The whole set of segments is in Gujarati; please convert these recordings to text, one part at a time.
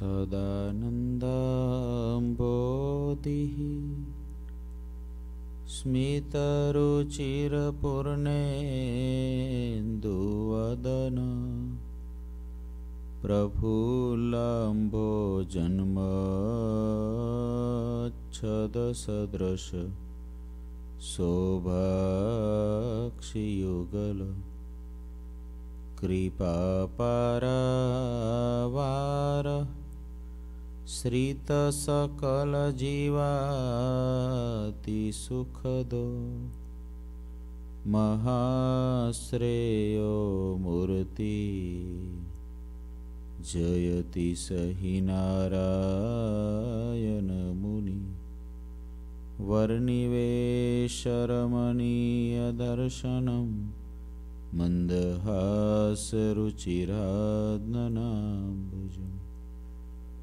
सदानन्दम्बोधिः स्मितरुचिरपुर्णेन्दुवदन जन्म जन्मच्छदसदृश शोभाक्षियुगल कृपापरवार श्रितसकलजीवातिसुखदो सुखदो महाश्रेयो मूर्ति जयति स हि नारायणमुनि वर्निवेशरमणीयदर्शनं मन्दहास रुचिरात्न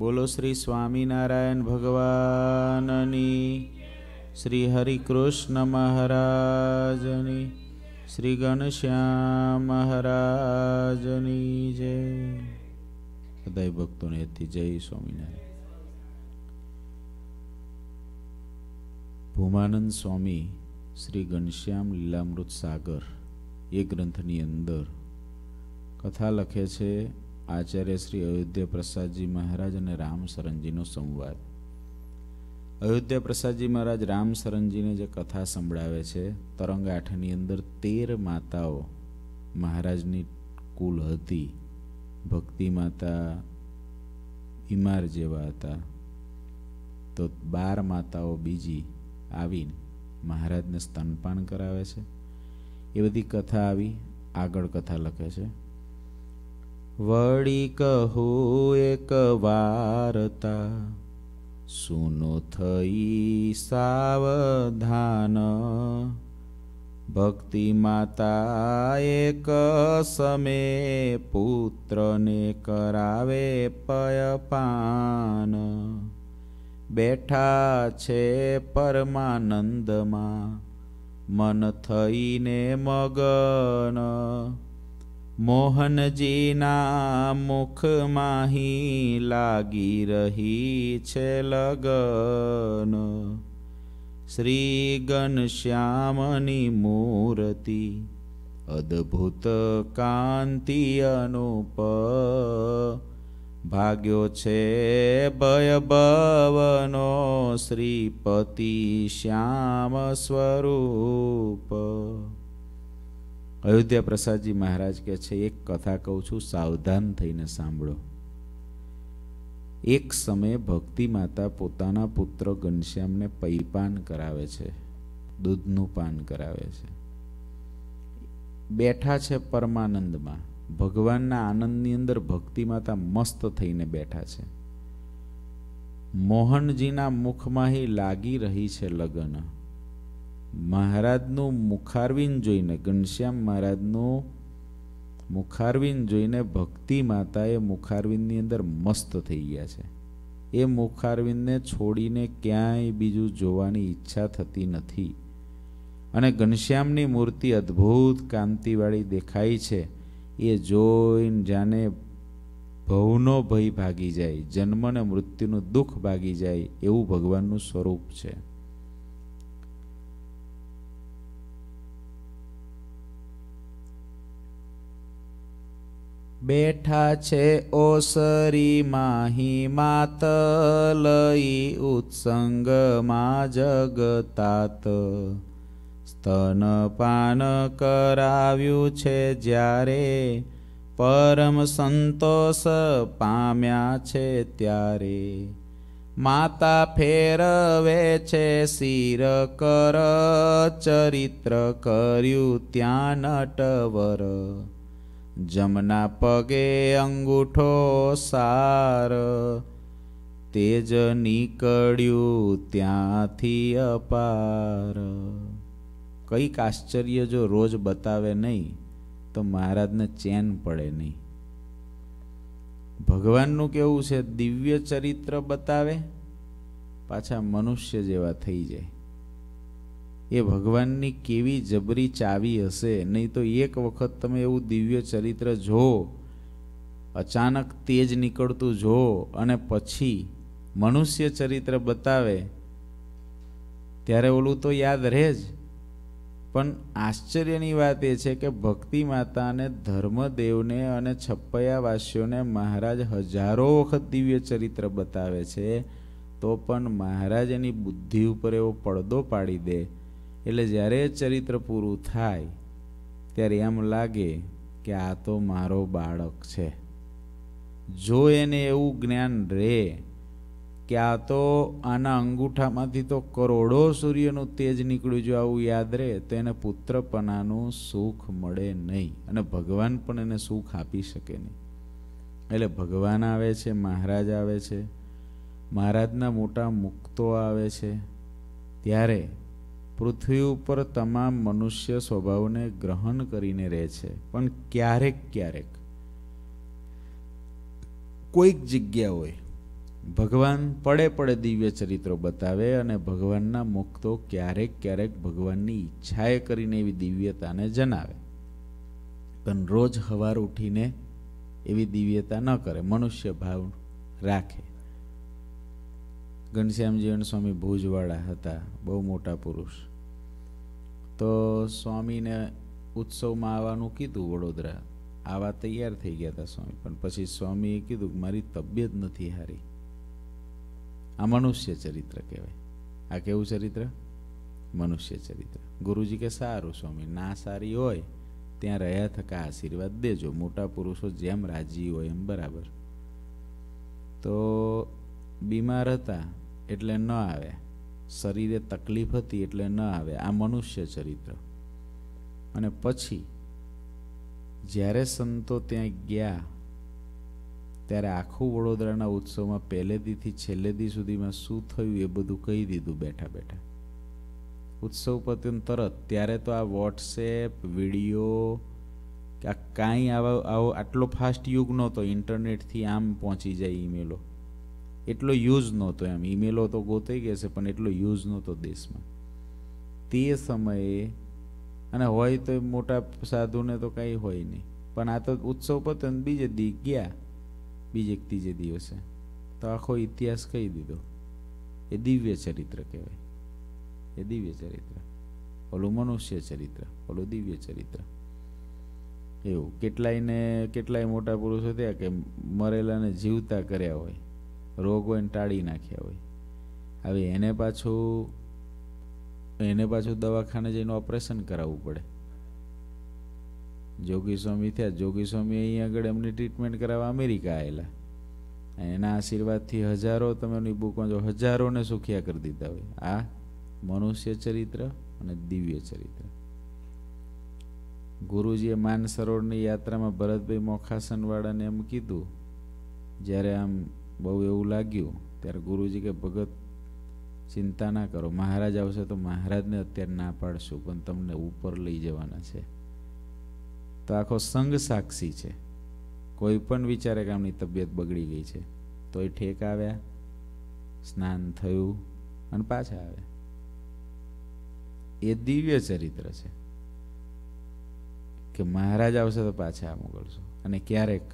બોલો શ્રી સ્વામિનારાયણ ભગવાનની શ્રી હરિકૃષ્ણ મહારાજની શ્રી ઘનશ્યામ મહારાજની જય બધા ભક્તોને હેતી જય સ્વામિનારાયણ ભૂમાનંદ સ્વામી શ્રી ઘનશ્યામ લીલામૃત સાગર એ ગ્રંથની અંદર કથા લખે છે આચાર્ય શ્રી અયોધ્યા પ્રસાદજી મહારાજ અને રામ સરનજીનો સંવાદ અયોધ્યા પ્રસાદજી મહારાજ રામ સરનજીને જે કથા સંભળાવે છે તરંગ આઠની અંદર તેર માતાઓ મહારાજની કુલ હતી ભક્તિ માતા ઇમાર જેવા હતા તો બાર માતાઓ બીજી આવીને મહારાજને સ્તનપાન કરાવે છે એ બધી કથા આવી આગળ કથા લખે છે વળી કહો એક વાર્તા સુનો થઈ સાવધાન ભક્તિ માતા એક સમે પુત્રને કરાવે પયપાન બેઠા છે પરમાનંદમાં મન થઈને મગન મોહનજીના મુખમાંહી લાગી રહી છે લગન શ્રી ઘનશ્યામની મૂર્તિ અદ્ભુત કાંતિ અનુપ ભાગ્યો છે ભયભવનો શ્રીપતિ શ્યામ સ્વરૂપ અયોધ્યા પ્રસાદજી મહારાજ કહે છે એક કથા કહું છું સાવધાન થઈને સાંભળો એક સમયે ભક્તિ માતા પોતાના પુત્ર ઘનશ્યામને પૈપાન કરાવે છે દૂધનું પાન કરાવે છે બેઠા છે પરમાનંદમાં ભગવાનના આનંદની અંદર ભક્તિ માતા મસ્ત થઈને બેઠા છે મોહનજીના મુખમાં લાગી રહી છે લગ્ન મહારાજનું મુખારવિન જોઈને ઘનશ્યામ મહારાજનું મુખારવીન જોઈને ભક્તિ માતા એ મુખારવિનની અંદર મસ્ત થઈ ગયા છે એ મુખારવિનને છોડીને ક્યાંય બીજું જોવાની ઈચ્છા થતી નથી અને ઘનશ્યામની મૂર્તિ અદ્ભુત કાંતિવાળી દેખાય છે એ જોઈને જાને ભવનો ભય ભાગી જાય જન્મ અને મૃત્યુનું દુઃખ ભાગી જાય એવું ભગવાનનું સ્વરૂપ છે બેઠા છે ઓસરી માહી માત લઈ ઉત્સંગમાં જગતાત સ્તનપાન કરાવ્યું છે જ્યારે પરમ સંતોષ પામ્યા છે ત્યારે માતા ફેરવે છે શિર કર ચરિત્ર કર્યું ત્યાં નટવર જમના પગે અંગૂઠો સાર તેજ નીકળ્યું ત્યાંથી અપાર કંઈક આશ્ચર્ય જો રોજ બતાવે નહીં તો મહારાજને ચેન પડે નહીં ભગવાનનું કેવું છે દિવ્ય ચરિત્ર બતાવે પાછા મનુષ્ય જેવા થઈ જાય એ ભગવાનની કેવી જબરી ચાવી હશે નહીં તો એક વખત તમે એવું દિવ્ય ચરિત્ર જો અચાનક તેજ નીકળતું જો અને પછી મનુષ્ય ચરિત્ર બતાવે ત્યારે ઓલું તો યાદ રહે જ પણ આશ્ચર્યની વાત એ છે કે ભક્તિ માતાને ધર્મદેવને અને છપ્પયાવાસીઓને મહારાજ હજારો વખત દિવ્ય ચરિત્ર બતાવે છે તો પણ મહારાજ એની બુદ્ધિ ઉપર એવો પડદો પાડી દે એટલે જ્યારે ચરિત્ર પૂરું થાય ત્યારે એમ લાગે કે આ તો મારો બાળક છે જો એને એવું જ્ઞાન રહે કે આ તો આના અંગૂઠામાંથી તો કરોડો સૂર્યનું તેજ નીકળ્યું જો આવું યાદ રહે તો એને પુત્રપનાનું સુખ મળે નહીં અને ભગવાન પણ એને સુખ આપી શકે નહીં એટલે ભગવાન આવે છે મહારાજ આવે છે મહારાજના મોટા મુક્તો આવે છે ત્યારે પૃથ્વી ઉપર તમામ મનુષ્ય સ્વભાવને ગ્રહણ કરીને રહે છે પણ ક્યારેક ક્યારેક કોઈક જગ્યા હોય ભગવાન પડે પડે દિવ્ય ચરિત્રો બતાવે અને ભગવાનના મુક્તો ક્યારેક ક્યારેક ભગવાનની ઈચ્છાએ કરીને એવી દિવ્યતાને જણાવે પણ રોજ હવાર ઉઠીને એવી દિવ્યતા ન કરે મનુષ્ય ભાવ રાખે ઘનશ્યામ સ્વામી ભુજવાળા હતા બહુ મોટા પુરુષ તો સ્વામીને ઉત્સવમાં આવવાનું કીધું વડોદરા આવા તૈયાર થઈ ગયા હતા સ્વામી પણ પછી સ્વામીએ કીધું કે મારી તબિયત નથી હારી આ મનુષ્ય ચરિત્ર કહેવાય આ કેવું ચરિત્ર મનુષ્ય ચરિત્ર ગુરુજી કે સારું સ્વામી ના સારી હોય ત્યાં રહ્યા થકા આશીર્વાદ દેજો મોટા પુરુષો જેમ રાજી હોય એમ બરાબર તો બીમાર હતા એટલે ન આવે શરીરે તકલીફ હતી એટલે ન આવે આ મનુષ્ય ચરિત્ર અને પછી જ્યારે સંતો ત્યાં ગયા ત્યારે આખું વડોદરાના ઉત્સવમાં પહેલેથી દી સુધીમાં શું થયું એ બધું કહી દીધું બેઠા બેઠા ઉત્સવ પત્યન તરત ત્યારે તો આ વોટ્સએપ વિડીયો કાંઈ આવા આવો આટલો ફાસ્ટ યુગ નહોતો ઇન્ટરનેટથી આમ પહોંચી જાય ઈમેલો એટલો યુઝ નહોતો એમ ઈમેલો તો ગોતાઈ ગયા છે પણ એટલો યુઝ નહોતો દેશમાં તે સમયે અને હોય તો મોટા સાધુને તો કાંઈ હોય નહીં પણ આ તો ઉત્સવ પતન બીજે દી ગયા બીજે ત્રીજે દિવસે તો આખો ઇતિહાસ કહી દીધો એ દિવ્ય ચરિત્ર કહેવાય એ દિવ્ય ચરિત્ર ઓલું મનુષ્ય ચરિત્ર ઓલું દિવ્ય ચરિત્ર એવું કેટલાયને કેટલાય મોટા પુરુષો થયા કે મરેલાને જીવતા કર્યા હોય રોગો એને ટાળી નાખ્યા હોય હવે એને પાછું એને પાછું દવાખાને જઈને ઓપરેશન કરાવવું પડે જોગી સ્વામી થયા જોગી સ્વામી અહીં આગળ એમની ટ્રીટમેન્ટ કરાવવા અમેરિકા આવેલા એના આશીર્વાદથી હજારો તમે એમની બુકમાં જો હજારોને સુખિયા કરી દીધા હોય આ મનુષ્ય ચરિત્ર અને દિવ્ય ચરિત્ર ગુરુજીએ માનસરોવરની યાત્રામાં ભરતભાઈ મોખાસનવાળાને એમ કીધું જ્યારે આમ બહુ એવું લાગ્યું ત્યારે ગુરુજી કે ભગત ચિંતા ના કરો મહારાજ આવશે તો મહારાજને અત્યારે ના પાડશું પણ તમને ઉપર લઈ જવાના છે તો આખો સંઘ સાક્ષી છે કોઈ પણ વિચારે કે આમની તબિયત બગડી ગઈ છે તો એ ઠેક આવ્યા સ્નાન થયું અને પાછા આવે એ દિવ્ય ચરિત્ર છે કે મહારાજ આવશે તો પાછા મોકલશો અને ક્યારેક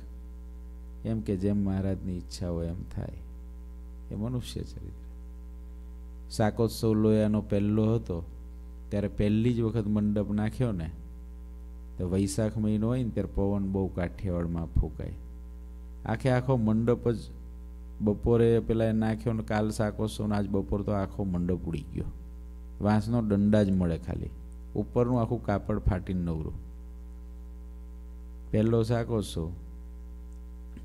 એમ કે જેમ મહારાજની ઈચ્છા હોય એમ થાય એ મનુષ્ય ચરિત્ર શાકોત્સવ લોયાનો પહેલો હતો ત્યારે પહેલી જ વખત મંડપ નાખ્યો ને તો વૈશાખ મહિનો હોય ને ત્યારે પવન બહુ કાઠિયાવાડમાં ફૂંકાય આખે આખો મંડપ જ બપોરે પેલા એ નાખ્યો ને કાલ શાકોત્સવનો આજ બપોર તો આખો મંડપ ઉડી ગયો વાંસનો દંડા જ મળે ખાલી ઉપરનું આખું કાપડ ફાટીને નવરું પહેલો શાકોત્સવ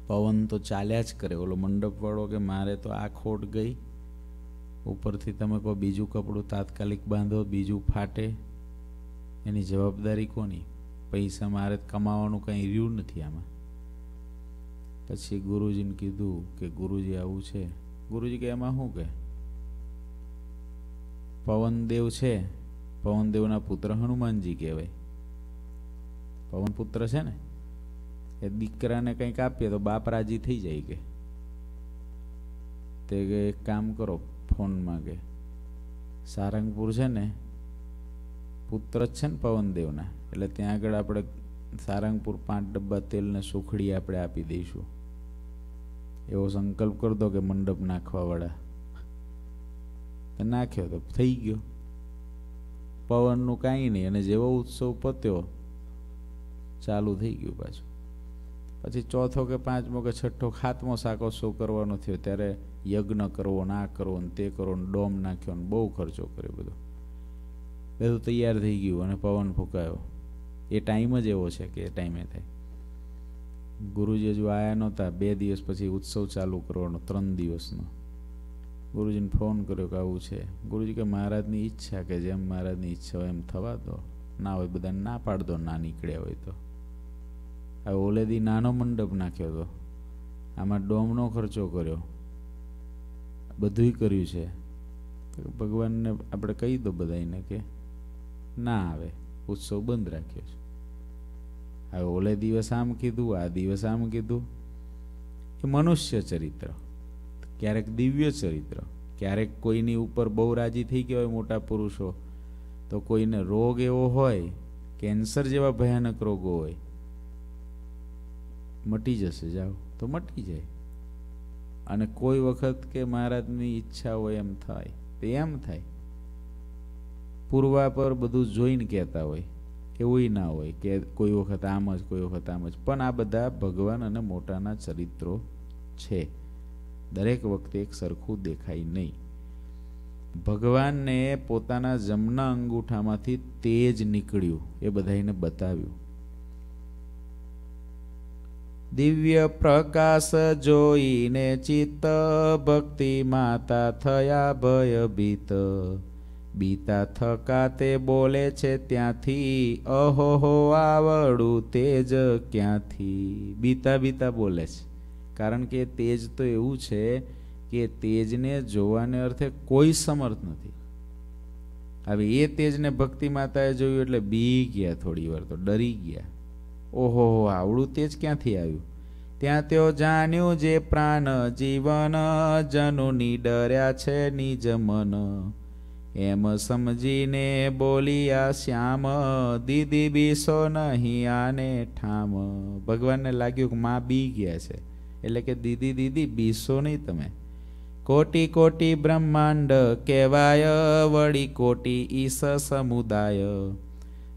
પવન તો ચાલ્યા જ કરે ઓલો મંડપવાળો કે મારે તો આ ખોટ ગઈ ઉપરથી તમે કોઈ બીજું કપડું તાત્કાલિક બાંધો બીજું ફાટે એની જવાબદારી કોની પૈસા મારે કમાવાનું કંઈ રહ્યું નથી આમાં પછી ગુરુજીને કીધું કે ગુરુજી આવું છે ગુરુજી કે એમાં શું કે પવનદેવ છે પવનદેવના પુત્ર હનુમાનજી કહેવાય પવન પુત્ર છે ને કે દીકરાને કંઈક આપીએ તો બાપ રાજી થઈ જાય કે તે કે એક કામ કરો ફોનમાં કે સારંગપુર છે ને પુત્ર જ છે ને પવનદેવના એટલે ત્યાં આગળ આપણે સારંગપુર પાંચ ડબ્બા તેલને સુખડી આપણે આપી દઈશું એવો સંકલ્પ કરી દો કે મંડપ નાખવાવાળા તો નાખ્યો તો થઈ ગયો પવનનું કાંઈ નહીં અને જેવો ઉત્સવ પત્યો ચાલુ થઈ ગયું પાછું પછી ચોથો કે પાંચમો કે છઠ્ઠો ખાતમો સાકો શું કરવાનો થયો ત્યારે યજ્ઞ કરવો ના કરવો ને તે કરો ને ડોમ નાખ્યો ને બહુ ખર્ચો કર્યો બધો બધું તૈયાર થઈ ગયું અને પવન ફૂંકાયો એ ટાઈમ જ એવો છે કે એ ટાઈમે થાય ગુરુજી હજુ આવ્યા નહોતા બે દિવસ પછી ઉત્સવ ચાલુ કરવાનો ત્રણ દિવસનો ગુરુજીને ફોન કર્યો કે આવું છે ગુરુજી કે મહારાજની ઈચ્છા કે જેમ મહારાજની ઈચ્છા હોય એમ થવા દો ના હોય બધાને ના પાડ દો ના નીકળ્યા હોય તો હવે ઓલેદી નાનો મંડપ નાખ્યો હતો આમાં ડોમનો ખર્ચો કર્યો બધુંય કર્યું છે ભગવાનને આપણે કહી દો બધાને કે ના આવે ઉત્સવ બંધ રાખ્યો છે હવે ઓલે દિવસ આમ કીધું આ દિવસ આમ કીધું એ મનુષ્ય ચરિત્ર ક્યારેક દિવ્ય ચરિત્ર ક્યારેક કોઈની ઉપર બહુ રાજી થઈ ગયા હોય મોટા પુરુષો તો કોઈને રોગ એવો હોય કેન્સર જેવા ભયાનક રોગો હોય મટી જશે જાઓ તો મટી જાય અને કોઈ વખત કે મહારાજની ઈચ્છા હોય એમ થાય તે એમ થાય પૂર્વા પર બધું જોઈને કહેતા હોય એવું ના હોય કે કોઈ વખત આમ જ કોઈ વખત આમ જ પણ આ બધા ભગવાન અને મોટાના ચરિત્રો છે દરેક વખતે એક સરખું દેખાય નહીં ભગવાનને પોતાના જમના અંગૂઠામાંથી તેજ નીકળ્યું એ બધાને બતાવ્યું દિવ્ય પ્રકાશ જોઈને ચિત્ત ભક્તિ માતા થયા ભયભીત બીતા થકા તે બોલે છે ત્યાંથી અહોહો આવડું તેજ ક્યાંથી બીતા બીતા બોલે છે કારણ કે તેજ તો એવું છે કે તેજને જોવાને અર્થે કોઈ સમર્થ નથી હવે એ તેજને ભક્તિ માતાએ જોયું એટલે બી ગયા થોડી વાર તો ડરી ગયા ઓહો આવડું તે જ ક્યાંથી આવ્યું ત્યાં તેઓ જાણ્યું જે પ્રાણ જીવન જનુની ડર્યા છે નિજ મન એમ સમજીને બોલ્યા શ્યામ દીદી બીસો નહીં આને ઠામ ભગવાનને લાગ્યું કે માં બી ગયા છે એટલે કે દીદી દીદી બીસો નહીં તમે કોટી કોટી બ્રહ્માંડ કહેવાય વળી કોટી ઈશ સમુદાય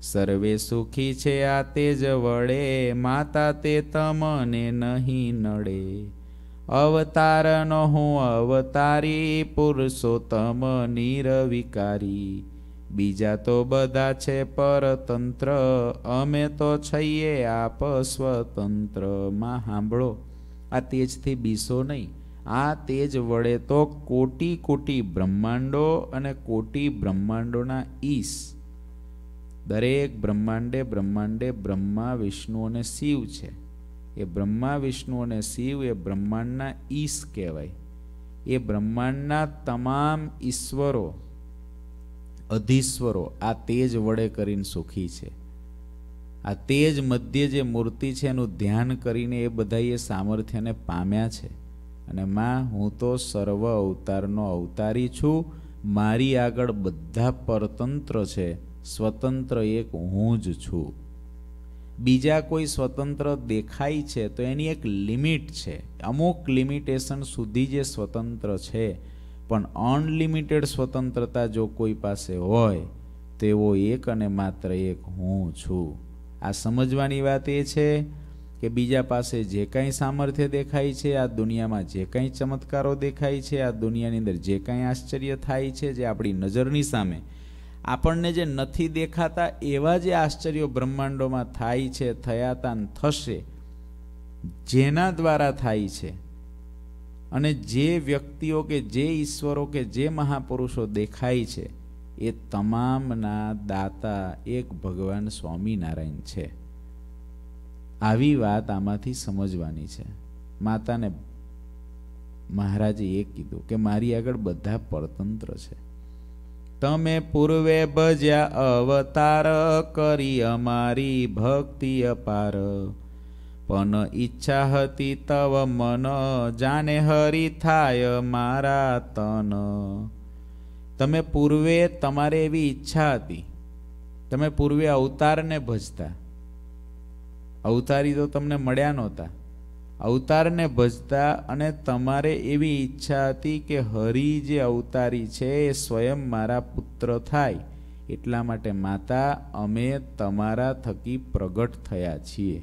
સર્વે સુખી છે આ તેજ વડે માતા તે તમને નહીં નડે અવતારનો હું અવતારી પુરુષોત્તમ નિરવિકારી બીજા તો બધા છે પરતંત્ર અમે તો છઈએ આપ સ્વતંત્ર માં સાંભળો આ તેજથી બીસો નહીં આ તેજ વડે તો કોટી કોટી બ્રહ્માંડો અને કોટી બ્રહ્માંડોના ઈશ દરેક બ્રહ્માંડે બ્રહ્માંડે બ્રહ્મા વિષ્ણુ અને શિવ છે એ બ્રહ્મા વિષ્ણુ અને શિવ એ બ્રહ્માંડના ઈશ કહેવાય એ બ્રહ્માંડના તમામ ઈશ્વરો અધીશ્વરો આ તેજ વડે કરીને સુખી છે આ તેજ મધ્ય જે મૂર્તિ છે એનું ધ્યાન કરીને એ બધા એ સામર્થ્યને પામ્યા છે અને માં હું તો સર્વ અવતારનો અવતારી છું મારી આગળ બધા પરતંત્ર છે સ્વતંત્ર એક હું જ છું બીજા કોઈ સ્વતંત્ર દેખાય છે તો એની એક લિમિટ છે અમુક લિમિટેશન સુધી જે સ્વતંત્ર છે પણ અનલિમિટેડ સ્વતંત્રતા જો કોઈ પાસે હોય તેવો એક અને માત્ર એક હું છું આ સમજવાની વાત એ છે કે બીજા પાસે જે કાંઈ સામર્થ્ય દેખાય છે આ દુનિયામાં જે કાંઈ ચમત્કારો દેખાય છે આ દુનિયાની અંદર જે કાંઈ આશ્ચર્ય થાય છે જે આપણી નજરની સામે આપણને જે નથી દેખાતા એવા જે આશ્ચર્યો બ્રહ્માંડોમાં થાય છે થયા તા થશે જેના દ્વારા થાય છે અને જે વ્યક્તિઓ કે જે ઈશ્વરો કે જે મહાપુરુષો દેખાય છે એ તમામના દાતા એક ભગવાન સ્વામિનારાયણ છે આવી વાત આમાંથી સમજવાની છે માતાને મહારાજે એ કીધું કે મારી આગળ બધા પરતંત્ર છે તમે પૂર્વે ભજ્યા અવતાર કરી અમારી ભક્તિ અપાર પણ ઈચ્છા હતી તવ મન જાને હરી થાય મારા તન તમે પૂર્વે તમારે એવી ઈચ્છા હતી તમે પૂર્વે અવતારને ભજતા અવતારી તો તમને મળ્યા નહોતા અવતારને ભજતા અને તમારે એવી ઈચ્છા હતી કે હરિ જે અવતારી છે એ સ્વયં મારા પુત્ર થાય એટલા માટે માતા અમે તમારા થકી પ્રગટ થયા છીએ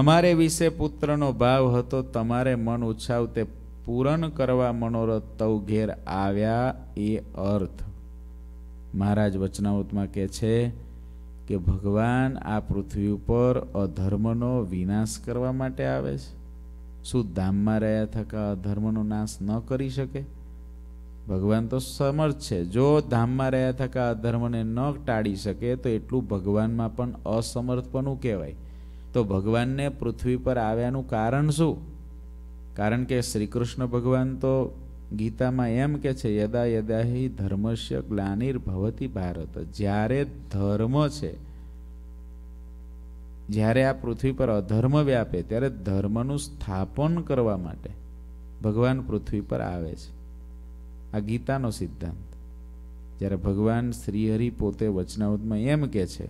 અમારે વિશે પુત્રનો ભાવ હતો તમારે મન ઉછાવતે પૂરણ કરવા મનોરથ તવ ઘેર આવ્યા એ અર્થ મહારાજ વચનાવતમાં કહે છે કે ભગવાન આ પૃથ્વી ઉપર અધર્મનો વિનાશ કરવા માટે આવે છે શું ધામમાં રહ્યા થકા અધર્મનો નાશ ન કરી શકે ભગવાન તો સમર્થ છે જો ધામમાં રહ્યા થકા અધર્મને ન ટાળી શકે તો એટલું ભગવાનમાં પણ અસમર્થપણું કહેવાય તો ભગવાનને પૃથ્વી પર આવ્યાનું કારણ શું કારણ કે શ્રી કૃષ્ણ ભગવાન તો ગીતામાં એમ કે છે યદા યદા હિ ધર્મસ્ય ગ્લાનિર ભવતી ભારત જ્યારે ધર્મ છે જ્યારે આ પૃથ્વી પર અધર્મ વ્યાપે ત્યારે ધર્મનું સ્થાપન કરવા માટે ભગવાન પૃથ્વી પર આવે છે આ ગીતાનો સિદ્ધાંત જ્યારે ભગવાન શ્રીહરિ પોતે વચનાવતમાં એમ કે છે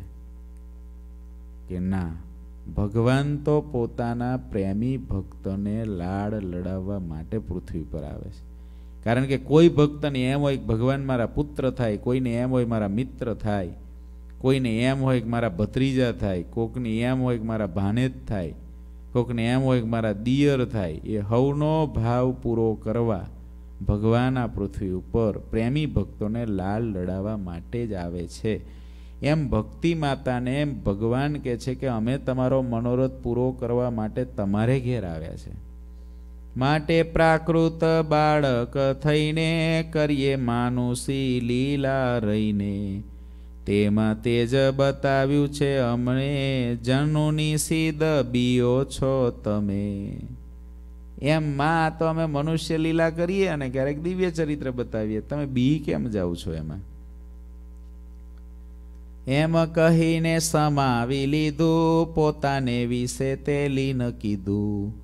કે ના ભગવાન તો પોતાના પ્રેમી ભક્તને લાડ લડાવવા માટે પૃથ્વી પર આવે છે કારણ કે કોઈ ભક્તને એમ હોય ભગવાન મારા પુત્ર થાય કોઈને એમ હોય મારા મિત્ર થાય કોઈને એમ હોય કે મારા ભત્રીજા થાય કોકને એમ હોય કે મારા ભાનેજ થાય કોકને એમ હોય કે મારા દિયર થાય એ હવનો ભાવ પૂરો કરવા ભગવાન આ પૃથ્વી ઉપર પ્રેમી ભક્તોને લાલ લડાવવા માટે જ આવે છે એમ ભક્તિ માતાને એમ ભગવાન કહે છે કે અમે તમારો મનોરથ પૂરો કરવા માટે તમારે ઘેર આવ્યા છે માટે પ્રાકૃત બાળક થઈને કરીએ માનુષી લીલા રહીને તેમાં તેજ બતાવ્યું છે અમને જનુની સીધ બીઓ છો તમે એમ માં તો અમે મનુષ્ય લીલા કરીએ અને ક્યારેક દિવ્ય ચરિત્ર બતાવીએ તમે બી કેમ જાઓ છો એમાં એમ કહીને સમાવી લીધું પોતાને વિશે તે લીન કીધું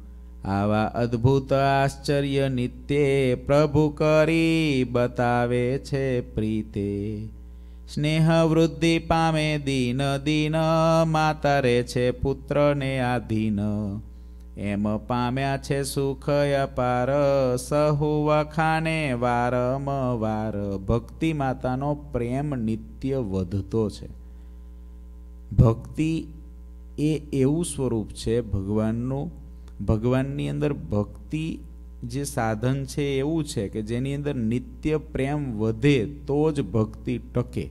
આવા અદ્ભુત આશ્ચર્ય નિત્ય પ્રભુ કરી બતાવે છે પ્રીતે સ્નેહ વૃદ્ધિ પામે દિન દિન માતા રે છે પુત્રને આધીન એમ પામ્યા છે સુખ અપાર સહુ વખાને વાર ભક્તિ માતાનો પ્રેમ નિત્ય વધતો છે ભક્તિ એ એવું સ્વરૂપ છે ભગવાનનું ભગવાનની અંદર ભક્તિ જે સાધન છે એવું છે કે જેની અંદર નિત્ય પ્રેમ વધે તો જ ભક્તિ ટકે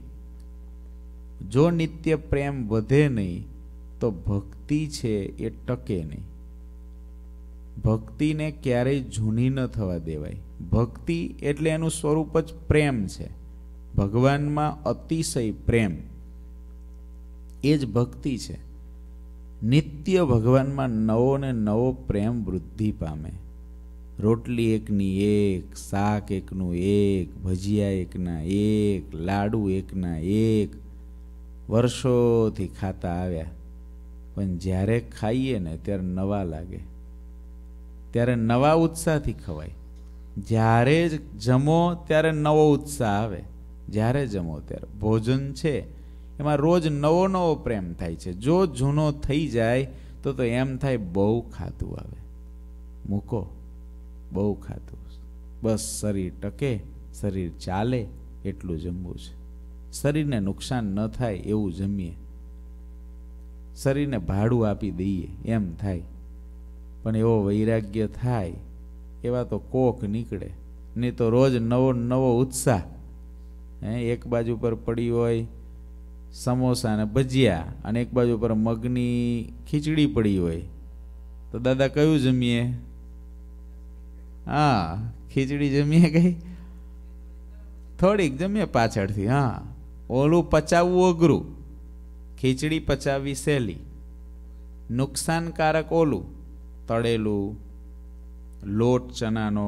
જો નિત્ય પ્રેમ વધે નહીં તો ભક્તિ છે એ ટકે નહીં ભક્તિને ક્યારેય જૂની ન થવા દેવાય ભક્તિ એટલે એનું સ્વરૂપ જ પ્રેમ છે ભગવાનમાં અતિશય પ્રેમ એ જ ભક્તિ છે નિત્ય ભગવાનમાં નવો ને નવો પ્રેમ વૃદ્ધિ પામે રોટલી એકની એક શાક એકનું એક ભજીયા એકના એક લાડુ એકના એક વર્ષોથી ખાતા આવ્યા પણ જ્યારે ખાઈએ ને ત્યારે નવા લાગે ત્યારે નવા ઉત્સાહથી ખવાય જ્યારે જ જમો ત્યારે નવો ઉત્સાહ આવે જ્યારે જમો ત્યારે ભોજન છે એમાં રોજ નવો નવો પ્રેમ થાય છે જો જૂનો થઈ જાય તો તો એમ થાય બહુ ખાતું આવે મૂકો બહુ ખાતું બસ શરીર ટકે શરીર ચાલે એટલું જમવું છે શરીરને નુકસાન ન થાય એવું જમીએ શરીરને ભાડું આપી દઈએ એમ થાય પણ એવો વૈરાગ્ય થાય એવા તો કોક નીકળે નહીં તો રોજ નવો નવો ઉત્સાહ હે એક બાજુ પર પડી હોય સમોસા અને ભજીયા અને એક બાજુ પર મગની ખીચડી પડી હોય તો દાદા કયું જમીએ હા ખીચડી જમીએ કઈ થોડીક જમીએ પાછળથી હા ઓલું પચાવવું અઘરું ખીચડી પચાવવી સહેલી નુકસાનકારક ઓલું તળેલું લોટ ચણાનો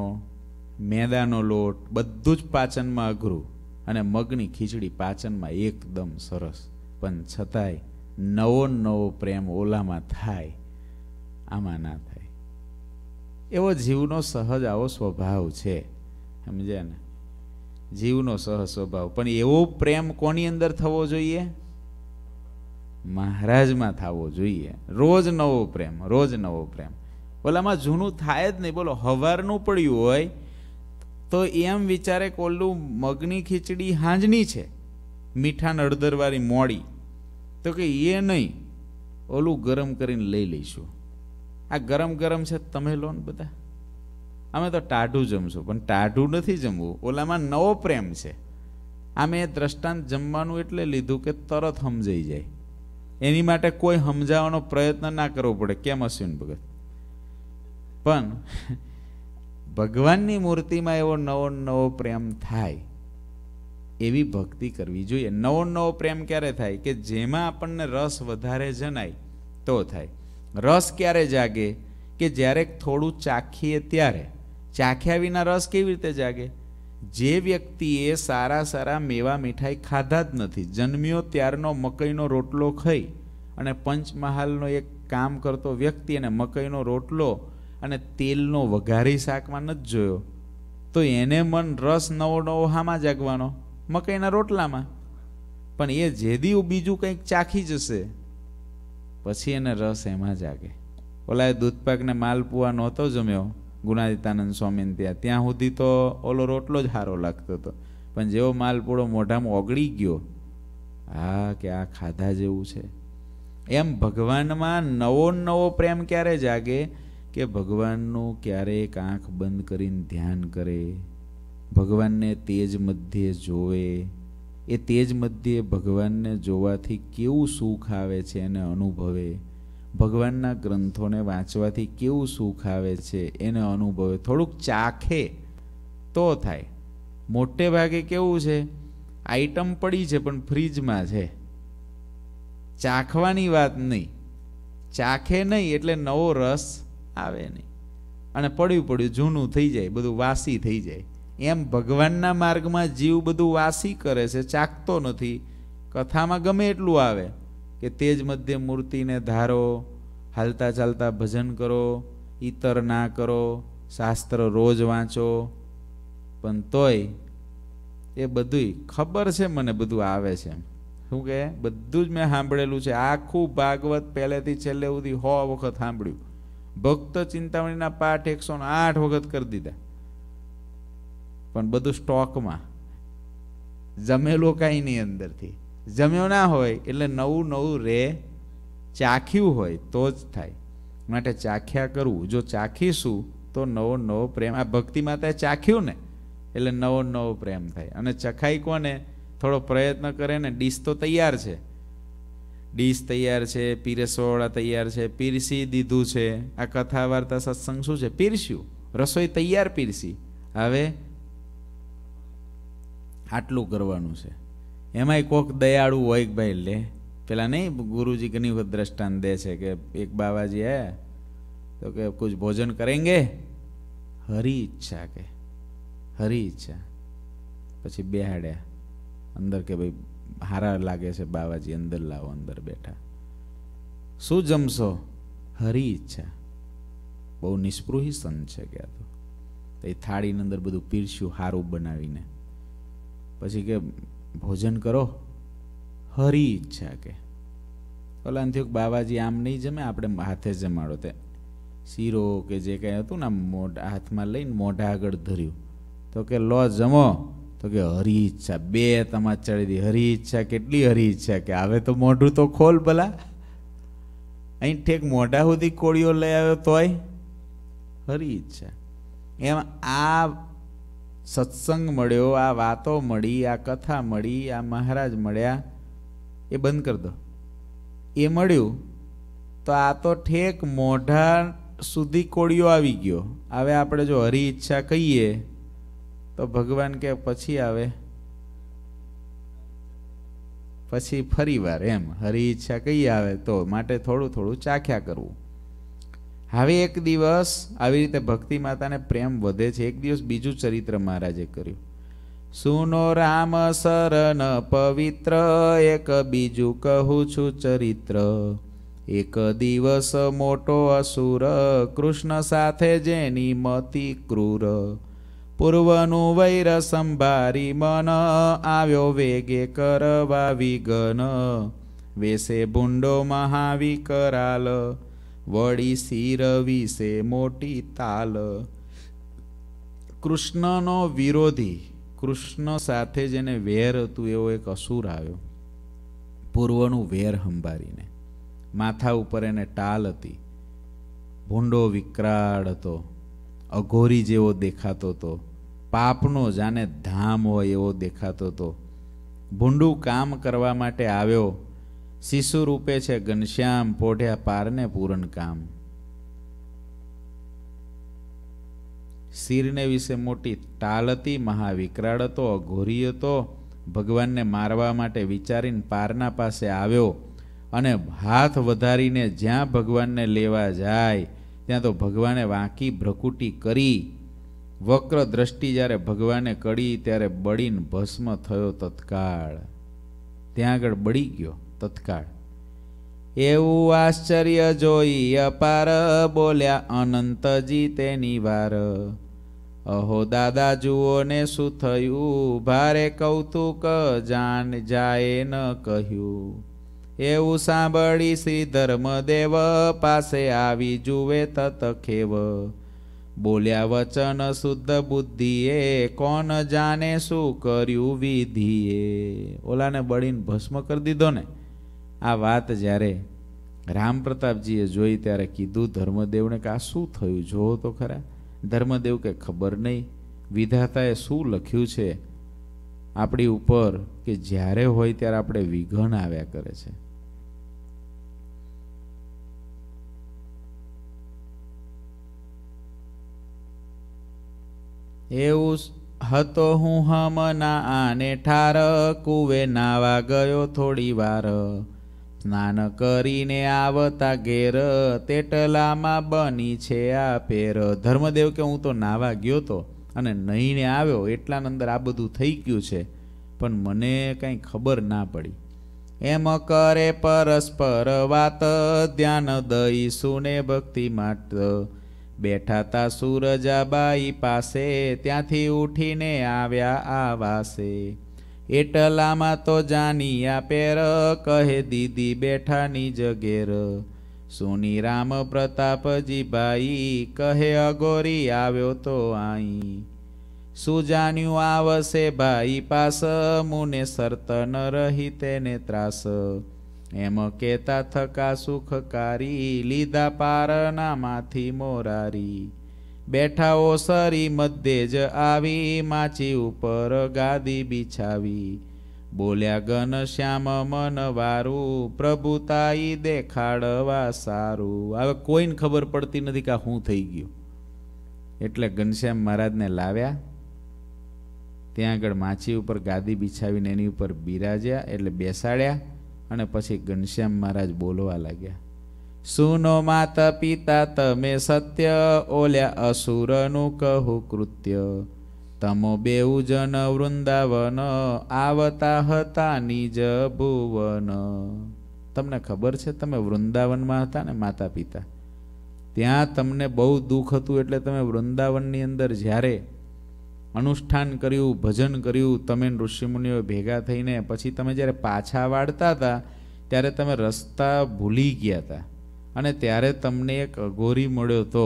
મેદાનો લોટ બધું જ પાચનમાં અઘરું અને મગની ખીચડી પાચનમાં એકદમ સરસ પણ છતાંય નવો નવો પ્રેમ ઓલામાં થાય આમાં ના થાય એવો જીવનો સહજ આવો સ્વભાવ છે સમજ્યા ને જીવનો સહજ સ્વભાવ પણ એવો પ્રેમ કોની અંદર થવો જોઈએ મહારાજમાં થવો જોઈએ રોજ નવો પ્રેમ રોજ નવો પ્રેમ ઓલામાં જૂનું થાય જ નહીં બોલો હવારનું પડ્યું હોય તો એમ વિચારે કોલ્લું મગની ખીચડી હાંજની છે મીઠા નડદરવાળી મોડી તો કે એ નહીં ઓલું ગરમ કરીને લઈ લઈશું આ ગરમ ગરમ છે તમે લો ને બધા અમે તો ટાઢું જમશું પણ ટાઢું નથી જમવું ઓલામાં નવો પ્રેમ છે આ મેં દ્રષ્ટાંત જમવાનું એટલે લીધું કે તરત સમજાઈ જાય એની માટે કોઈ સમજાવવાનો પ્રયત્ન ના કરવો પડે કેમ અશ્વિન ભગત પણ ભગવાનની મૂર્તિમાં એવો નવો નવો પ્રેમ થાય એવી ભક્તિ કરવી જોઈએ નવો નવો પ્રેમ ક્યારે થાય કે જેમાં આપણને રસ વધારે જણાય તો થાય રસ ક્યારે જાગે કે જ્યારે થોડું ચાખીએ ત્યારે ચાખ્યા વિના રસ કેવી રીતે જાગે જે વ્યક્તિએ સારા સારા મેવા મીઠાઈ ખાધા જ નથી જન્મ્યો ત્યારનો મકઈનો રોટલો ખાઈ અને પંચમહાલનો એક કામ કરતો વ્યક્તિ અને મકઈનો રોટલો અને તેલનો વઘારી શાકમાં નથી જોયો તો એને મન રસ નવો નવો હામાં જાગવાનો મકાઈના રોટલામાં પણ એ જેદી બીજું કંઈક ચાખી જશે પછી એને રસ એમાં જાગે ઓલા એ દૂધપાકને માલપુઆ નહોતો જમ્યો ગુણાદિતાનંદ સ્વામીને ત્યાં ત્યાં સુધી તો ઓલો રોટલો જ સારો લાગતો હતો પણ જેવો માલપુડો મોઢામાં ઓગળી ગયો હા કે આ ખાધા જેવું છે એમ ભગવાનમાં નવો નવો પ્રેમ ક્યારે જાગે કે ભગવાનનું ક્યારેક આંખ બંધ કરીને ધ્યાન કરે ભગવાનને તેજ મધ્યે જોવે એ તેજ મધ્યે ભગવાનને જોવાથી કેવું સુખ આવે છે એને અનુભવે ભગવાનના ગ્રંથોને વાંચવાથી કેવું સુખ આવે છે એને અનુભવે થોડુંક ચાખે તો થાય મોટે ભાગે કેવું છે આઈટમ પડી છે પણ ફ્રીજમાં છે ચાખવાની વાત નહીં ચાખે નહીં એટલે નવો રસ આવે નહીં અને પડ્યું પડ્યું જૂનું થઈ જાય બધું વાસી થઈ જાય એમ ભગવાનના માર્ગમાં જીવ બધું વાસી કરે છે ચાકતો નથી કથામાં ગમે એટલું આવે કે તેજ મધ્ય મૂર્તિને ધારો હાલતા ચાલતા ભજન કરો ઈતર ના કરો શાસ્ત્ર રોજ વાંચો પણ તોય એ બધુંય ખબર છે મને બધું આવે છે શું કે બધું જ મેં સાંભળેલું છે આખું ભાગવત પહેલેથી છેલ્લે સુધી હો વખત સાંભળ્યું ભક્ત ચિંતામણીના પાઠ એકસો આઠ વખત કરી દીધા પણ બધું સ્ટોકમાં જમેલો કાંઈ નહીં અંદરથી જમ્યો ના હોય એટલે નવું નવું રે ચાખ્યું હોય તો જ થાય માટે ચાખ્યા કરવું જો ચાખીશું તો નવો નવો પ્રેમ આ ભક્તિ માતાએ ચાખ્યું ને એટલે નવો નવો પ્રેમ થાય અને ચખાઈ કોને થોડો પ્રયત્ન કરે ને ડીશ તો તૈયાર છે ડીશ તૈયાર છે પીરસોળા તૈયાર છે પીરસી દીધું છે આ કથા વાર્તા સત્સંગ શું છે પીરસ્યું રસોઈ તૈયાર પીરસી હવે આટલું કરવાનું છે એમાંય કોક દયાળુ હોય ભાઈ લે પેલા નહીં ગુરુજી ઘણી વખત દ્રષ્ટાંત દે છે કે એક બાવાજી આયા તો કે કુછ ભોજન કરેંગે હરી ઈચ્છા કે હરી ઈચ્છા પછી બેહાડ્યા અંદર કે ભાઈ હારા લાગે છે બાવાજી અંદર લાવો અંદર બેઠા શું જમશો હરી ઈચ્છા બહુ નિસ્પૃહી સંત છે ક્યાં તો એ થાળીની અંદર બધું પીરસ્યું હારું બનાવીને પછી કે ભોજન કરો હરી ઈચ્છા કે ઓલા થયું બાવાજી આમ નહીં જમે આપણે હાથે જમાડો તે શીરો કે જે કંઈ હતું ને મોઢા હાથમાં લઈને મોઢા આગળ ધર્યું તો કે લો જમો તો કે હરી ઈચ્છા બે તમા ચડી દી હરી ઈચ્છા કેટલી હરી ઈચ્છા કે હવે તો મોઢું તો ખોલ ભલા અહીં ઠેક મોઢા સુધી કોળીઓ લઈ આવ્યો તોય હરી ઈચ્છા એમ આ સત્સંગ મળ્યો આ વાતો મળી આ કથા મળી આ મહારાજ મળ્યા એ બંધ કરી દો એ મળ્યું તો આ તો ઠેક મોઢા સુધી કોળીઓ આવી ગયો હવે આપણે જો હરી ઈચ્છા કહીએ તો ભગવાન કે પછી આવે પછી ફરી વાર એમ હરી ઈચ્છા કઈ આવે તો માટે થોડું થોડું ચાખ્યા કરવું હવે એક દિવસ આવી રીતે ભક્તિ માતાને પ્રેમ વધે છે એક દિવસ બીજું ચરિત્ર મહારાજે કર્યું સુનો રામ સરન પવિત્ર એક બીજું કહું છું ચરિત્ર એક દિવસ મોટો અસુર કૃષ્ણ સાથે જેની મતિ ક્રૂર પૂર્વનું વૈર સંભારી મન આવ્યો વેગે કરવા વિઘન વેસે ભૂંડો મહાવી કરાલ વળી શિર વિશે મોટી તાલ કૃષ્ણનો વિરોધી કૃષ્ણ સાથે જેને વેર હતું એવો એક અસુર આવ્યો પૂર્વનું વેર સંભારીને માથા ઉપર એને ટાલ હતી ભૂંડો વિકરાળ હતો અઘોરી જેવો દેખાતો હતો પાપનો જાણે ધામ હોય એવો દેખાતો હતો ભૂંડું કામ કરવા માટે આવ્યો શિશુ રૂપે છે ઘનશ્યામ પોઢ્યા પારને પૂરણ કામ શિરને વિશે મોટી ટાલ હતી મહાવિકરાળ હતો અઘોરી હતો ભગવાનને મારવા માટે વિચારીને પારના પાસે આવ્યો અને હાથ વધારીને જ્યાં ભગવાનને લેવા જાય ત્યાં તો ભગવાને વાંકી ભ્રકુટી કરી વક્ર દ્રષ્ટિ જ્યારે ભગવાને કડી ત્યારે બળીને ભસ્મ થયો તત્કાળ ત્યાં આગળ બળી ગયો તત્કાળ એવું આશ્ચર્ય જોઈ અપાર બોલ્યા અનંતજી તેની વાર અહો દાદા જુઓ ને શું થયું ભારે કૌતુક જાન જાય ન કહ્યું એવું સાંભળી શ્રી ધર્મદેવ પાસે આવી જુએ ખેવ બોલ્યા વચન શુદ્ધ બુદ્ધિએ કોણ જાણે શું કર્યું વિધિએ ઓલાને બળીને ભસ્મ કરી દીધો ને આ વાત જ્યારે રામ પ્રતાપજીએ જોઈ ત્યારે કીધું ધર્મદેવને કે આ શું થયું જોવો તો ખરા ધર્મદેવ કે ખબર નહીં વિધાતાએ શું લખ્યું છે આપણી ઉપર કે જ્યારે હોય ત્યારે આપણે વિઘન આવ્યા કરે છે એવું હતો હું હમના આને ઠાર કુવે નાવા ગયો થોડી વાર સ્નાન કરીને આવતા ઘેર તેટલામાં બની છે આ પેર ધર્મદેવ કે હું તો નાવા ગયો તો અને નહીંને આવ્યો એટલાની અંદર આ બધું થઈ ગયું છે પણ મને કાંઈ ખબર ના પડી એમ કરે પરસ્પર વાત ધ્યાન દઈ સુને ભક્તિ માટે બેઠા તા સૂરજાબાઈ પાસે ત્યાંથી ઉઠીને આવ્યા આવાસે એટલામાં તો જાનિયા પેર કહે દીદી બેઠાની જગેર સુની રામ પ્રતાપજી ભાઈ કહે અગોરી આવ્યો તો આઈ સુજાન્યું આવશે ભાઈ પાસ મુને સરતન રહી તેને ત્રાસ એમ કેતા થકા સુખ કારી લીધા પારનામાંથી મોરારી બેઠાઓ સરી મધ્યે જ આવી માચી ઉપર ગાદી બિછાવી બોલ્યા ઘનશ્યામ મનવારું પ્રભુતાઈ દેખાડવા સારું હવે કોઈને ખબર પડતી નથી કે હું થઈ ગયું એટલે ઘનશ્યામ મહારાજને લાવ્યા ત્યાં આગળ માછી ઉપર ગાદી બિછાવીને એની ઉપર બિરાજ્યા એટલે બેસાડ્યા અને પછી ઘનશ્યામ મહારાજ બોલવા લાગ્યા સુનો માત પિતા તમે સત્ય ઓલ્યા અસુરનું કહું કૃત્ય તમો બેઉ જન વૃંદાવન આવતા હતા નિજ ભુવન તમને ખબર છે તમે વૃંદાવનમાં હતા ને માતા પિતા ત્યાં તમને બહુ દુઃખ હતું એટલે તમે વૃંદાવનની અંદર જ્યારે અનુષ્ઠાન કર્યું ભજન કર્યું તમે ઋષિમુનિઓ ભેગા થઈને પછી તમે જ્યારે પાછા વાળતા હતા ત્યારે તમે રસ્તા ભૂલી ગયા હતા અને ત્યારે તમને એક અઘોરી મળ્યો હતો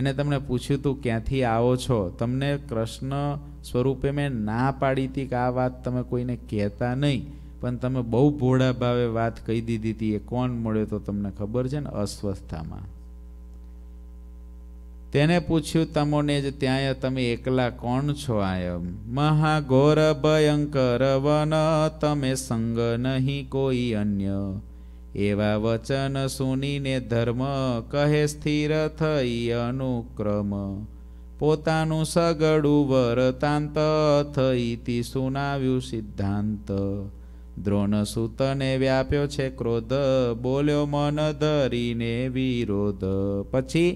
એને તમને પૂછ્યું હતું ક્યાંથી આવો છો તમને કૃષ્ણ સ્વરૂપે મેં ના પાડી હતી કે આ વાત તમે કોઈને કહેતા નહીં પણ તમે બહુ ભોળા ભાવે વાત કહી દીધી હતી એ કોણ મળ્યો તો તમને ખબર છે ને અસ્વસ્થામાં તેને પૂછ્યું તમોને જ ત્યાં તમે એકલા કોણ છો આયમ મહાઘોર ભયંકર વન તમે સંગ નહીં કોઈ અન્ય એવા વચન સુનીને ધર્મ કહે સ્થિર થઈ અનુક્રમ પોતાનું સગડું વરતાંત થઈ સુનાવ્યું સિદ્ધાંત દ્રોણસૂતને વ્યાપ્યો છે ક્રોધ બોલ્યો મન ધરીને વિરોધ પછી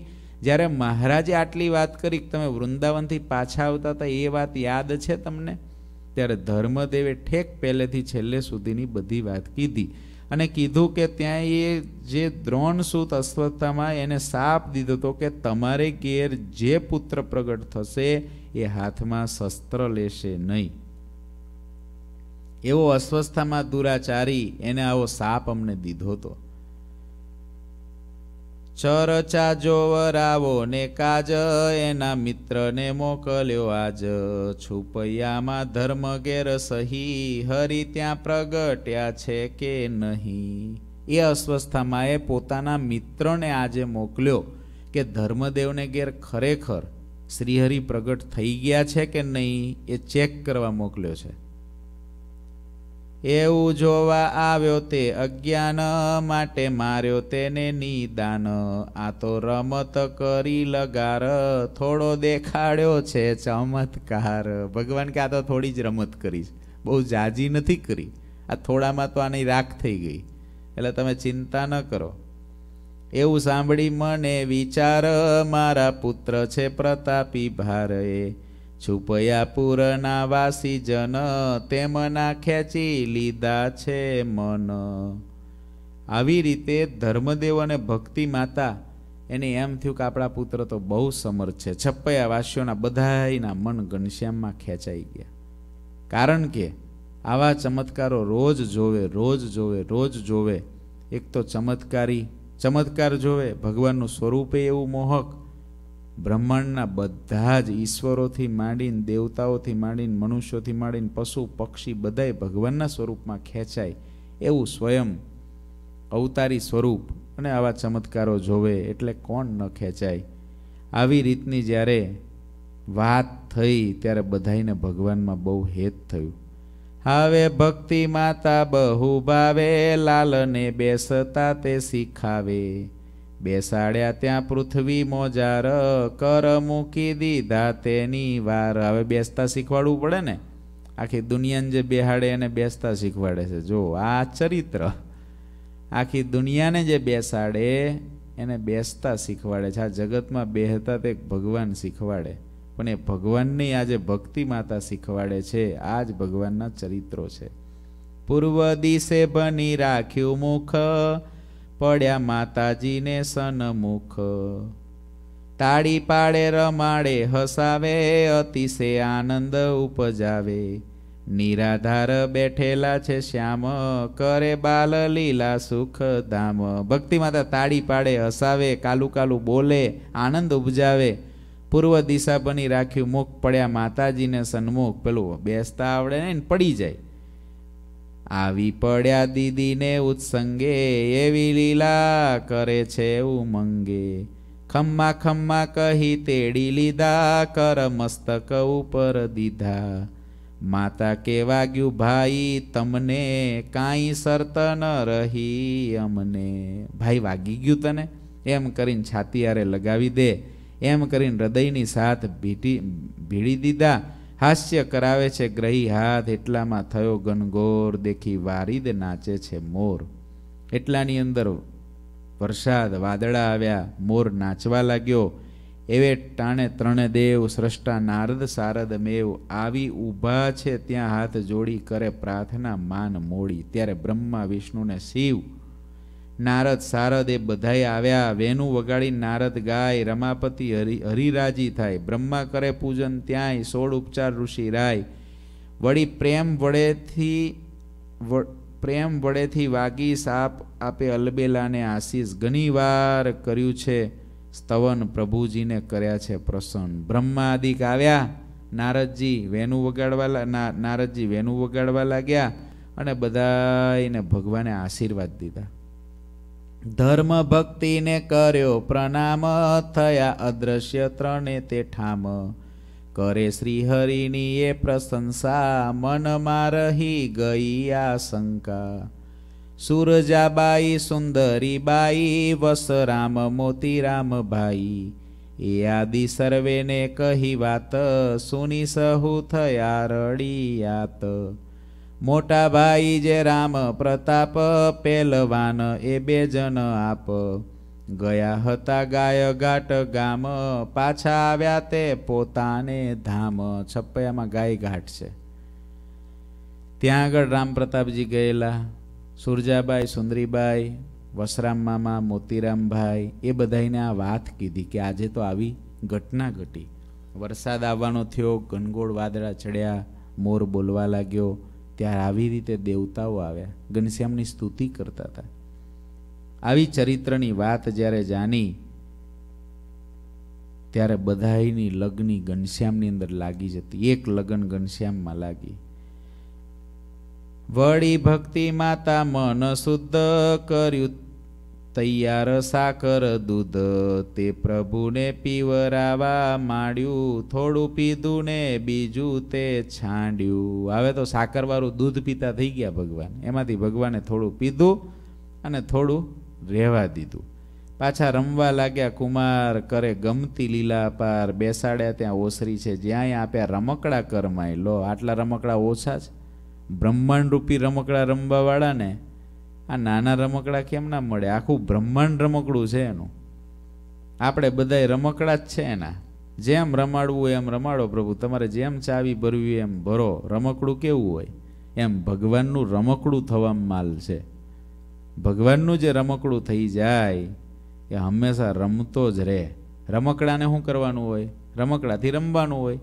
જ્યારે મહારાજે આટલી વાત કરી તમે વૃંદાવનથી પાછા આવતા હતા એ વાત યાદ છે તમને ત્યારે ધર્મદેવે ઠેક પહેલેથી છેલ્લે સુધીની બધી વાત કીધી અને કીધું કે ત્યાં એ જે દ્રોણ સૂત અસ્વસ્થતામાં એને સાપ દીધો હતો કે તમારે ઘેર જે પુત્ર પ્રગટ થશે એ હાથમાં શસ્ત્ર લેશે નહીં એવો અસ્વસ્થામાં દુરાચારી એને આવો સાપ અમને દીધો હતો ચરચા જોવરાવો ને કાજ એના મિત્રને મોકલ્યો આજ છુપૈયામાં ધર્મ ગેર સહી હરી ત્યાં પ્રગટ્યા છે કે નહીં એ અસ્વસ્થામાં એ પોતાના મિત્રને આજે મોકલ્યો કે ધર્મદેવને ગેર ખરેખર શ્રીહરિ પ્રગટ થઈ ગયા છે કે નહીં એ ચેક કરવા મોકલ્યો છે એવું જોવા આવ્યો તે અજ્ઞાન માટે માર્યો તેને નિદાન આ તો રમત કરી લગાર થોડો દેખાડ્યો છે ચમત્કાર ભગવાન કે આ તો થોડી જ રમત કરી બહુ જાજી નથી કરી આ થોડામાં તો આની રાખ થઈ ગઈ એટલે તમે ચિંતા ન કરો એવું સાંભળી મને વિચાર મારા પુત્ર છે પ્રતાપી ભારે છુપયા પુરના વાસી જન તેમના ખેંચી લીધા છે મન આવી રીતે ધર્મદેવ અને ભક્તિ માતા એને એમ થયું કે આપણા પુત્ર તો બહુ સમર્થ છે છપ્પયા વાસીઓના બધાના મન ઘનશ્યામમાં ખેંચાઈ ગયા કારણ કે આવા ચમત્કારો રોજ જોવે રોજ જોવે રોજ જોવે એક તો ચમત્કારી ચમત્કાર જોવે ભગવાનનું સ્વરૂપે એવું મોહક બ્રહ્માંડના બધા જ ઈશ્વરોથી માંડીને દેવતાઓથી માંડીને મનુષ્યોથી માંડીને પશુ પક્ષી બધાય ભગવાનના સ્વરૂપમાં ખેંચાય એવું સ્વયં અવતારી સ્વરૂપ અને આવા ચમત્કારો જોવે એટલે કોણ ન ખેંચાય આવી રીતની જ્યારે વાત થઈ ત્યારે બધાઈને ભગવાનમાં બહુ હેત થયું હવે ભક્તિ માતા બહુ ભાવે લાલને બેસતા તે શીખાવે બેસાડ્યા ત્યાં પૃથ્વી મોજાર કર મૂકી દીધા તેની વાર હવે બેસતા શીખવાડવું પડે ને આખી દુનિયાને જે બેહાડે એને બેસતા શીખવાડે છે જો આ ચરિત્ર આખી દુનિયાને જે બેસાડે એને બેસતા શીખવાડે છે આ જગતમાં બેહતા તે ભગવાન શીખવાડે પણ એ ભગવાનની આજે ભક્તિ માતા શીખવાડે છે આ જ ભગવાનના ચરિત્રો છે પૂર્વ દિશે બની રાખ્યું મુખ પડ્યા માતાજીને સનમુખ તાળી પાડે રમાડે હસાવે અતિશય આનંદ ઉપજાવે નિરાધાર બેઠેલા છે શ્યામ કરે બાલ લીલા સુખ ધામ ભક્તિ માતા તાળી પાડે હસાવે કાલું કાલું બોલે આનંદ ઉપજાવે પૂર્વ દિશા બની રાખ્યું મુખ પડ્યા માતાજીને સન્મુખ પેલું બેસતા આવડે ને પડી જાય આવી પડ્યા દીદીને ઉત્સંગે એવી લીલા કરે છે ઉમંગે ખમ્મા ખમ્મા કહી તેડી લીધા કર મસ્તક ઉપર દીધા માતા કેવા ગયું ભાઈ તમને કાંઈ શરત ન રહી અમને ભાઈ વાગી ગયું તને એમ કરીને છાતી લગાવી દે એમ કરીને હૃદયની સાથ ભીટી ભીડી દીધા હાસ્ય કરાવે છે ગ્રહી હાથ એટલામાં થયો ગનગોર દેખી વારીદ નાચે છે મોર એટલાની અંદર વરસાદ વાદળા આવ્યા મોર નાચવા લાગ્યો એવે ટાણે ત્રણે દેવ સ્રષ્ટા નારદ સારદ મેવ આવી ઊભા છે ત્યાં હાથ જોડી કરે પ્રાર્થના માન મોડી ત્યારે બ્રહ્મા વિષ્ણુને શિવ નારદ સારદ એ બધાએ આવ્યા વેનું વગાડી નારદ ગાય રમાપતિ હરિ હરિરાજી થાય બ્રહ્મા કરે પૂજન ત્યાંય સોળ ઉપચાર ઋષિ રાય વળી પ્રેમ વડેથી પ્રેમ વડેથી વાગી સાપ આપે અલબેલાને આશીષ ઘણીવાર કર્યું છે સ્તવન પ્રભુજીને કર્યા છે પ્રસન્ન બ્રહ્માદિક આવ્યા નારદજી વેનું વગાડવા નારદજી વેનું વગાડવા લાગ્યા અને બધાને ભગવાને આશીર્વાદ દીધા ધર્મ ભક્તિને કર્યો પ્રણામ થયા અદ્રશ્ય ત્રણે તે ઠામ કરે શ્રી એ પ્રશંસા મનમાં રહી ગઈ આશંકા સુરજાબાઈ સુંદરી સુંદરીબાઈ વસરામ મોતીરામ ભાઈ એ આદિ સર્વેને કહી વાત સુની સહુ થયા રડિયાત મોટા ભાઈ જે રામ પ્રતાપ પેલવાન એ બે જન આપ ગયા હતા ગાય ગાટ ગામ પાછા આવ્યા તે પોતાને ધામ છપ્પયામાં ગાય ઘાટ છે ત્યાં આગળ રામ પ્રતાપજી ગયેલા સુરજાબાઈ સુંદરીબાઈ વસરામ મામા મોતીરામભાઈ એ બધાને આ વાત કીધી કે આજે તો આવી ઘટના ઘટી વરસાદ આવવાનો થયો ગનગોળ વાદળા ચડ્યા મોર બોલવા લાગ્યો ત્યારે આવી રીતે દેવતાઓ આવ્યા ઘનશ્યામની સ્તુતિ કરતા હતા આવી ચરિત્રની વાત જ્યારે જાણી ત્યારે બધાની લગ્ની ઘનશ્યામની અંદર લાગી જતી એક લગ્ન ઘનશ્યામમાં લાગી વળી ભક્તિ માતા મન શુદ્ધ કર્યું તૈયાર સાકર દૂધ તે પ્રભુને પીવરાવા માંડ્યું થોડું પીધું ને બીજું તે છાંડ્યું હવે તો સાકરવાળું દૂધ પીતા થઈ ગયા ભગવાન એમાંથી ભગવાને થોડું પીધું અને થોડું રહેવા દીધું પાછા રમવા લાગ્યા કુમાર કરે ગમતી લીલા પાર બેસાડ્યા ત્યાં ઓસરી છે જ્યાં આપ્યા રમકડા કરમાય લો આટલા રમકડા ઓછા છે બ્રહ્માંડરૂપી રમકડા રમવાવાળાને આ નાના રમકડા કેમ ના મળે આખું બ્રહ્માંડ રમકડું છે એનું આપણે બધાય રમકડા જ છે એના જેમ રમાડવું એમ રમાડો પ્રભુ તમારે જેમ ચાવી ભરવી એમ ભરો રમકડું કેવું હોય એમ ભગવાનનું રમકડું થવા માલ છે ભગવાનનું જે રમકડું થઈ જાય એ હંમેશા રમતો જ રહે રમકડાને શું કરવાનું હોય રમકડાથી રમવાનું હોય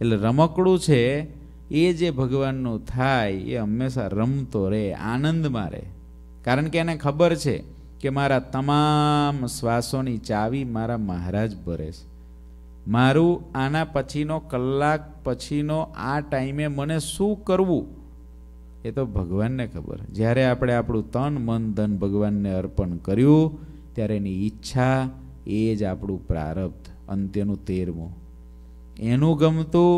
એટલે રમકડું છે એ જે ભગવાનનું થાય એ હંમેશા રમતો રહે આનંદમાં રહે કારણ કે એને ખબર છે કે મારા તમામ શ્વાસોની ચાવી મારા મહારાજ ભરે છે મારું આના પછીનો કલાક પછીનો આ ટાઈમે મને શું કરવું એ તો ભગવાનને ખબર જ્યારે આપણે આપણું તન મન ધન ભગવાનને અર્પણ કર્યું ત્યારે એની ઈચ્છા એ જ આપણું પ્રારબ્ધ અંત્યનું તેરમું એનું ગમતું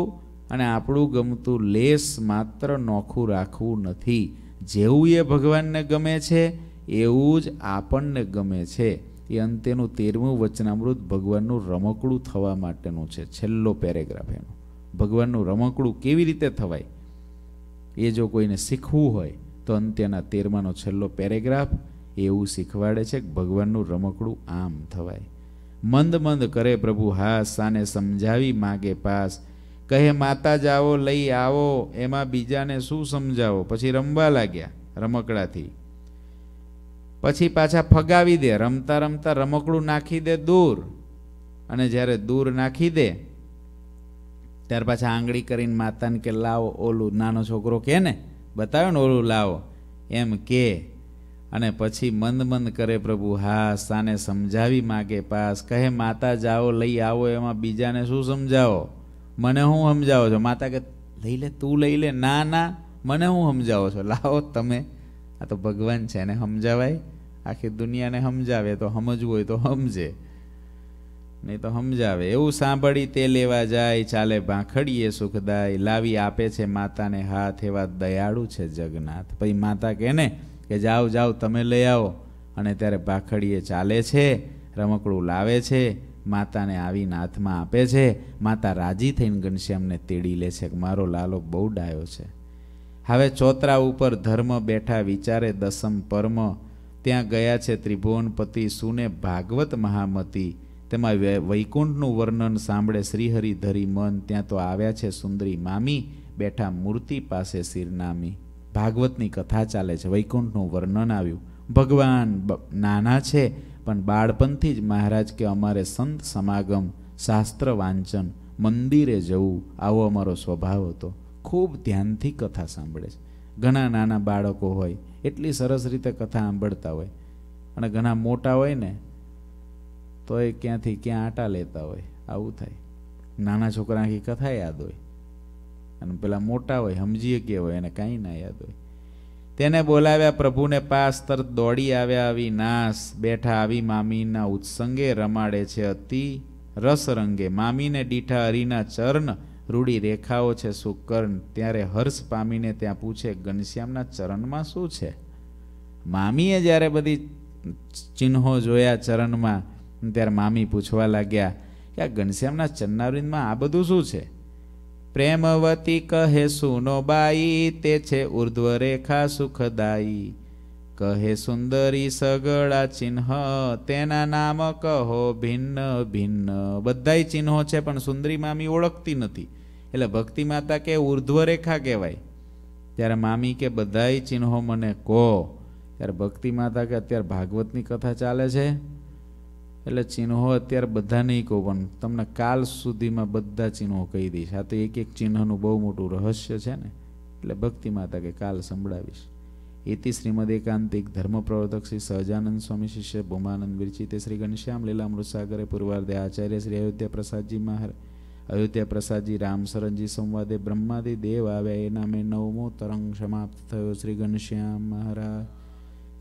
અને આપણું ગમતું લેસ માત્ર નોખું રાખવું નથી જેવું એ ભગવાનને ગમે છે એવું જ આપણને ગમે છે એ અંતેનું તેરમું વચનામૃત ભગવાનનું રમકડું થવા માટેનું છે છેલ્લો પેરેગ્રાફ એનું ભગવાનનું રમકડું કેવી રીતે થવાય એ જો કોઈને શીખવું હોય તો અંત્યના તેરમાનો છેલ્લો પેરેગ્રાફ એવું શીખવાડે છે કે ભગવાનનું રમકડું આમ થવાય મંદ મંદ કરે પ્રભુ હા સાને સમજાવી માગે પાસ કહે માતા જાઓ લઈ આવો એમાં બીજાને શું સમજાવો પછી રમવા લાગ્યા રમકડાથી પછી પાછા ફગાવી દે રમતા રમતા રમકડું નાખી દે દૂર અને જ્યારે દૂર નાખી દે ત્યાર પાછા આંગળી કરીને માતાને કે લાવો ઓલું નાનો છોકરો કે ને બતાવ્યો ને ઓલું લાવો એમ કે અને પછી મંદ મંદ કરે પ્રભુ હા સાને સમજાવી માગે પાસ કહે માતા જાઓ લઈ આવો એમાં બીજાને શું સમજાવો મને હું સમજાવો છો માતા કે લઈ લે તું લઈ લે ના ના મને હું સમજાવો છો લાવો તમે આ તો ભગવાન છે એને સમજાવાય આખી દુનિયાને સમજાવે તો સમજવું હોય તો સમજે નહીં તો સમજાવે એવું સાંભળી તે લેવા જાય ચાલે ભાંખડીએ સુખદાય લાવી આપે છે માતાને હાથ એવા દયાળુ છે જગન્નાથ પછી માતા કહે ને કે જાઓ જાઓ તમે લઈ આવો અને ત્યારે ભાખડીએ ચાલે છે રમકડું લાવે છે માતાને આવી નાથમાં આપે છે માતા રાજી થઈને ઘનશ્યામને તેડી લે છે કે મારો લાલો બહુ ડાયો છે હવે ચોતરા ઉપર ધર્મ બેઠા વિચારે દસમ પરમ ત્યાં ગયા છે ત્રિભુવનપતિ સુને ભાગવત મહામતી તેમાં વૈકુંઠનું વર્ણન સાંભળે શ્રીહરિ ધરી મન ત્યાં તો આવ્યા છે સુંદરી મામી બેઠા મૂર્તિ પાસે શિરનામી ભાગવતની કથા ચાલે છે વૈકુંઠનું વર્ણન આવ્યું ભગવાન નાના છે પણ બાળપણથી જ મહારાજ કે અમારે સંત સમાગમ શાસ્ત્ર વાંચન મંદિરે જવું આવો અમારો સ્વભાવ હતો ખૂબ ધ્યાનથી કથા સાંભળે છે ઘણા નાના બાળકો હોય એટલી સરસ રીતે કથા સાંભળતા હોય અને ઘણા મોટા હોય ને તો એ ક્યાંથી ક્યાં આટા લેતા હોય આવું થાય નાના છોકરાની કથા યાદ હોય અને પેલા મોટા હોય સમજીએ કે હોય એને કાંઈ ના યાદ હોય તેને બોલાવ્યા પ્રભુને પાસ તરત દોડી આવ્યા આવી નાસ બેઠા આવી મામીના ઉત્સંગે રમાડે છે અતિ રસ રંગે મામીને દીઠા હરિના ચરણ રૂડી રેખાઓ છે સુકર્ણ ત્યારે હર્ષ પામીને ત્યાં પૂછે ઘનશ્યામના ચરણમાં શું છે મામીએ જ્યારે બધી ચિહ્નો જોયા ચરણમાં ત્યારે મામી પૂછવા લાગ્યા કે આ ઘનશ્યામના ચરણાવૃંદમાં આ બધું શું છે પ્રેમવતી કહે સુનો બાઈ તે છે ઉર્ધ્વ રેખા સુખદાયી કહે સુંદરી સગળા ચિહ્ન તેના નામ કહો ભિન્ન ભિન્ન બધાય ચિહ્નો છે પણ સુંદરી મામી ઓળખતી નથી એટલે ભક્તિ માતા કે ઉર્ધ્વ રેખા કહેવાય ત્યારે મામી કે બધાય ચિહ્નો મને કહો ત્યારે ભક્તિ માતા કે અત્યારે ભાગવતની કથા ચાલે છે એટલે ચિહ્નો અત્યારે બધા નહીં કહું પણ તમને કાલ સુધીમાં બધા ચિહ્નો કહી દઈશ આ તો એક એક ચિહ્નનું બહુ મોટું રહસ્ય છે ને એટલે ભક્તિ માતા કે કાલ સંભળાવીશ એતિ શ્રીમદ એકાંતિક ધર્મ પ્રવર્તક શ્રી સહજાનંદ સ્વામી શિષ્ય ભૂમાનંદ વિરચિતે શ્રી ઘનશ્યામ લીલા મૃસાગરે પૂર્વાર્ધે આચાર્ય શ્રી અયોધ્યા પ્રસાદજી મહાર અયોધ્યા પ્રસાદજી રામસરણજી સંવાદે બ્રહ્માદિ દેવ આવ્યા એ નામે નવમો તરંગ સમાપ્ત થયો શ્રી ઘનશ્યામ મહારાજ